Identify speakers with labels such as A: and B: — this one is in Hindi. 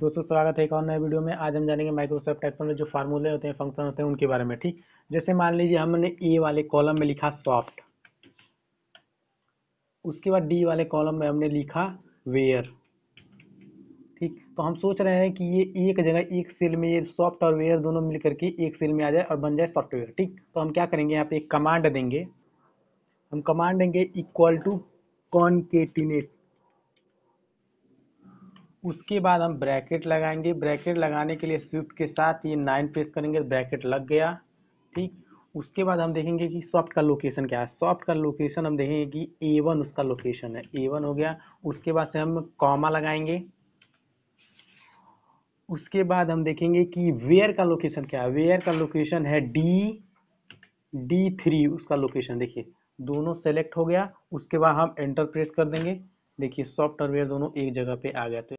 A: दोस्तों स्वागत है एक और नए वीडियो में आज हम जानेंगे माइक्रोसॉफ्ट एक्सेल में जो फार्मूले होते हैं फंक्शन होते हैं उनके बारे में ठीक जैसे मान लीजिए हमने ए वाले कॉलम में लिखा सॉफ्ट उसके बाद डी वाले कॉलम में हमने लिखा वेयर ठीक तो हम सोच रहे हैं कि ये एक जगह एक सेल में ये सॉफ्ट और वेयर दोनों मिल करके एक सेल में आ जाए और बन जाए सॉफ्टवेयर ठीक तो हम क्या करेंगे यहाँ पे एक कमांड देंगे हम कमांड देंगे इक्वल टू कॉन्केटिनेट उसके बाद हम ब्रैकेट लगाएंगे ब्रैकेट लगाने के लिए स्विफ्ट के साथ ये नाइन प्रेस करेंगे ब्रैकेट लग गया ठीक उसके बाद हम देखेंगे कि सॉफ्ट का लोकेशन क्या है सॉफ्ट का लोकेशन हम देखेंगे कि ए वन उसका लोकेशन है ए वन हो गया उसके बाद से हम कॉमा लगाएंगे उसके बाद हम देखेंगे कि वेयर का लोकेशन क्या है वेयर का लोकेशन है डी डी थ्री उसका लोकेशन देखिए दोनों सेलेक्ट हो गया उसके बाद हम एंटर प्रेस कर देंगे देखिए सॉफ्ट और वेयर दोनों एक जगह पे आ गया थे तो